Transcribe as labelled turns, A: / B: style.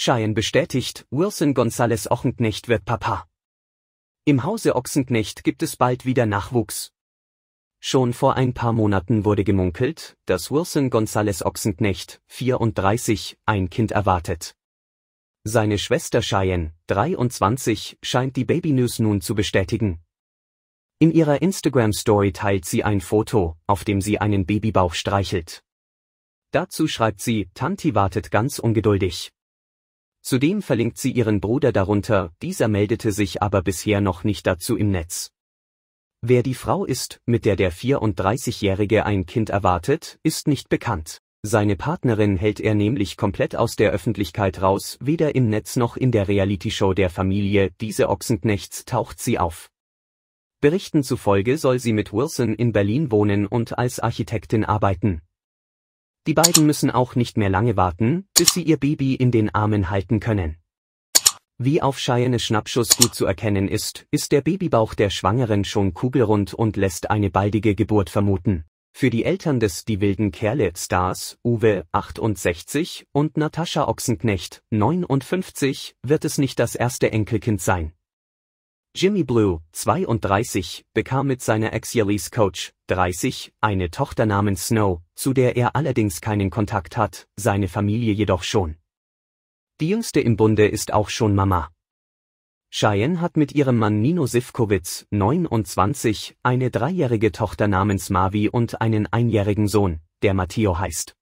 A: Schein bestätigt, Wilson Gonzales Ochenknecht wird Papa. Im Hause Ochsenknecht gibt es bald wieder Nachwuchs. Schon vor ein paar Monaten wurde gemunkelt, dass Wilson Gonzales Ochsenknecht, 34, ein Kind erwartet. Seine Schwester Cheyenne, 23, scheint die Babynews nun zu bestätigen. In ihrer Instagram-Story teilt sie ein Foto, auf dem sie einen Babybauch streichelt. Dazu schreibt sie, Tanti wartet ganz ungeduldig. Zudem verlinkt sie ihren Bruder darunter, dieser meldete sich aber bisher noch nicht dazu im Netz. Wer die Frau ist, mit der der 34-Jährige ein Kind erwartet, ist nicht bekannt. Seine Partnerin hält er nämlich komplett aus der Öffentlichkeit raus, weder im Netz noch in der Reality-Show der Familie, diese Ochsenknechts taucht sie auf. Berichten zufolge soll sie mit Wilson in Berlin wohnen und als Architektin arbeiten. Die beiden müssen auch nicht mehr lange warten, bis sie ihr Baby in den Armen halten können. Wie auf Cheyennes Schnappschuss gut zu erkennen ist, ist der Babybauch der Schwangeren schon kugelrund und lässt eine baldige Geburt vermuten. Für die Eltern des Die wilden Kerle Stars, Uwe, 68, und Natascha Ochsenknecht, 59, wird es nicht das erste Enkelkind sein. Jimmy Blue, 32, bekam mit seiner Ex-Yellies Coach, 30, eine Tochter namens Snow, zu der er allerdings keinen Kontakt hat, seine Familie jedoch schon. Die jüngste im Bunde ist auch schon Mama. Cheyenne hat mit ihrem Mann Nino Sivkovic, 29, eine dreijährige Tochter namens Mavi und einen einjährigen Sohn, der Matteo heißt.